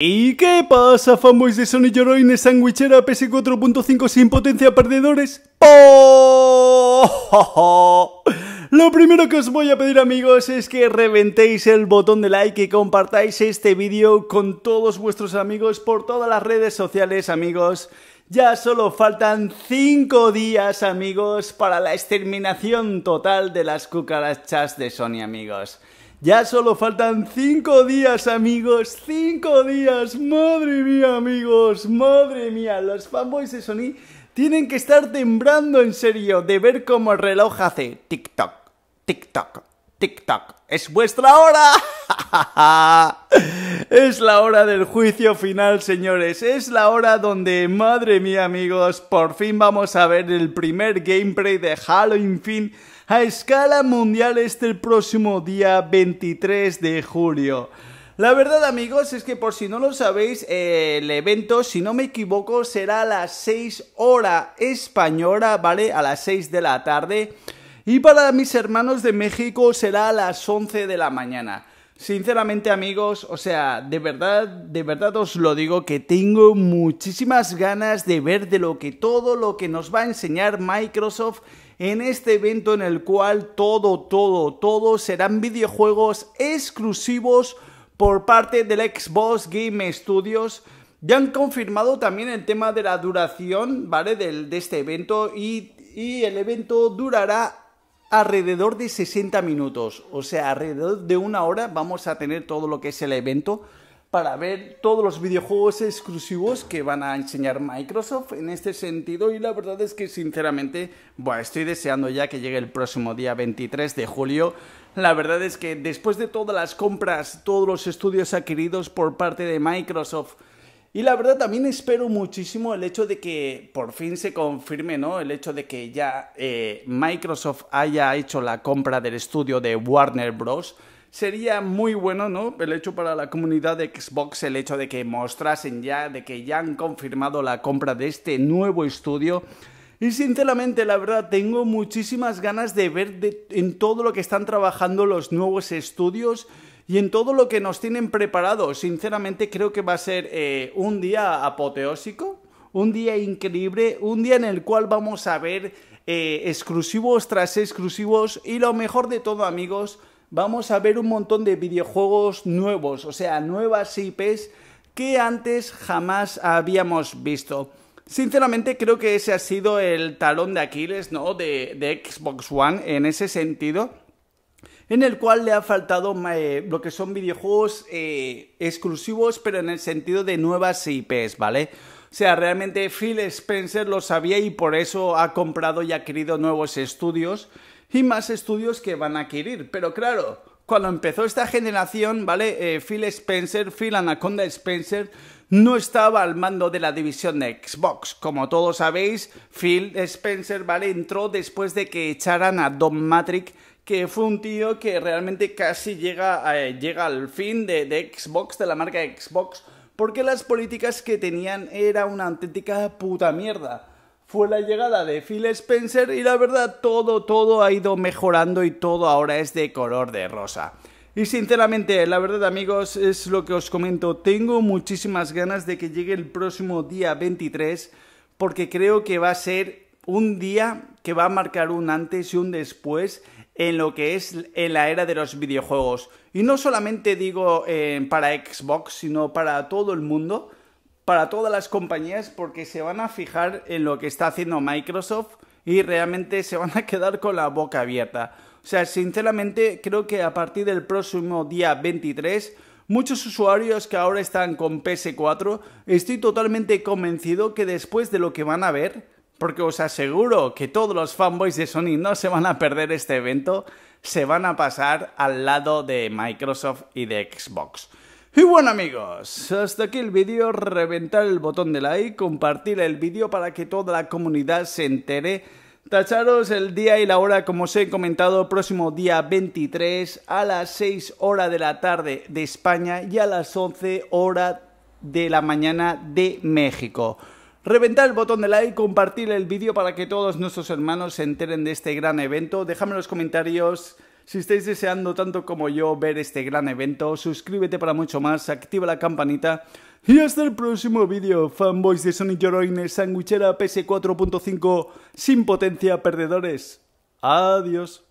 ¿Y qué pasa, fanboys de Sony Yoroine Sandwichera PS 4.5 sin potencia perdedores? ¡Oh! Lo primero que os voy a pedir amigos es que reventéis el botón de like y compartáis este vídeo con todos vuestros amigos por todas las redes sociales amigos. Ya solo faltan 5 días amigos para la exterminación total de las cucarachas de Sony amigos. Ya solo faltan cinco días, amigos. cinco días. Madre mía, amigos. Madre mía. Los fanboys de Sony tienen que estar temblando en serio de ver cómo el reloj hace tic-tac, tic Es vuestra hora. Es la hora del juicio final, señores. Es la hora donde, madre mía, amigos, por fin vamos a ver el primer gameplay de Halloween Fin a escala mundial este el próximo día 23 de julio. La verdad amigos es que por si no lo sabéis, eh, el evento, si no me equivoco, será a las 6 hora española, ¿vale? A las 6 de la tarde. Y para mis hermanos de México será a las 11 de la mañana. Sinceramente amigos, o sea, de verdad, de verdad os lo digo que tengo muchísimas ganas de ver de lo que todo lo que nos va a enseñar Microsoft en este evento en el cual todo, todo, todo serán videojuegos exclusivos por parte del Xbox Game Studios. Ya han confirmado también el tema de la duración, ¿vale? de este evento y, y el evento durará alrededor de 60 minutos, o sea, alrededor de una hora vamos a tener todo lo que es el evento para ver todos los videojuegos exclusivos que van a enseñar Microsoft en este sentido y la verdad es que sinceramente bueno, estoy deseando ya que llegue el próximo día 23 de julio. La verdad es que después de todas las compras, todos los estudios adquiridos por parte de Microsoft, y la verdad también espero muchísimo el hecho de que por fin se confirme, ¿no? El hecho de que ya eh, Microsoft haya hecho la compra del estudio de Warner Bros. Sería muy bueno, ¿no? El hecho para la comunidad de Xbox, el hecho de que mostrasen ya, de que ya han confirmado la compra de este nuevo estudio. Y sinceramente, la verdad, tengo muchísimas ganas de ver en todo lo que están trabajando los nuevos estudios y en todo lo que nos tienen preparado. Sinceramente creo que va a ser eh, un día apoteósico, un día increíble, un día en el cual vamos a ver eh, exclusivos tras exclusivos y lo mejor de todo amigos, vamos a ver un montón de videojuegos nuevos, o sea, nuevas IPs que antes jamás habíamos visto. Sinceramente creo que ese ha sido el talón de Aquiles, ¿no? de Xbox One en ese sentido en el cual le ha faltado eh, lo que son videojuegos eh, exclusivos, pero en el sentido de nuevas IPs, ¿vale? O sea, realmente Phil Spencer lo sabía y por eso ha comprado y adquirido nuevos estudios y más estudios que van a adquirir. Pero claro, cuando empezó esta generación, ¿vale? Eh, Phil Spencer, Phil Anaconda Spencer, no estaba al mando de la división de Xbox. Como todos sabéis, Phil Spencer, ¿vale? Entró después de que echaran a Don Matrix, que fue un tío que realmente casi llega, eh, al fin de, de Xbox, de la marca Xbox, porque las políticas que tenían era una auténtica puta mierda fue la llegada de Phil Spencer y la verdad todo, todo ha ido mejorando y todo ahora es de color de rosa. Y sinceramente, la verdad amigos, es lo que os comento, tengo muchísimas ganas de que llegue el próximo día 23 porque creo que va a ser un día que va a marcar un antes y un después en lo que es en la era de los videojuegos. Y no solamente digo eh, para Xbox, sino para todo el mundo para todas las compañías porque se van a fijar en lo que está haciendo Microsoft y realmente se van a quedar con la boca abierta. O sea, sinceramente creo que a partir del próximo día 23 Muchos usuarios que ahora están con PS4, estoy totalmente convencido que después de lo que van a ver, porque os aseguro que todos los fanboys de Sony no se van a perder este evento, se van a pasar al lado de Microsoft y de Xbox. Y bueno amigos, hasta aquí el vídeo, reventar el botón de like, compartir el vídeo para que toda la comunidad se entere, tacharos el día y la hora como os he comentado, próximo día 23 a las 6 horas de la tarde de España y a las 11 horas de la mañana de México. Reventar el botón de like, compartir el vídeo para que todos nuestros hermanos se enteren de este gran evento, déjame en los comentarios si estáis deseando tanto como yo ver este gran evento, suscríbete para mucho más, activa la campanita y hasta el próximo vídeo, fanboys de Sonic Heroines, Sanguichera PS4.5 sin potencia, perdedores. Adiós.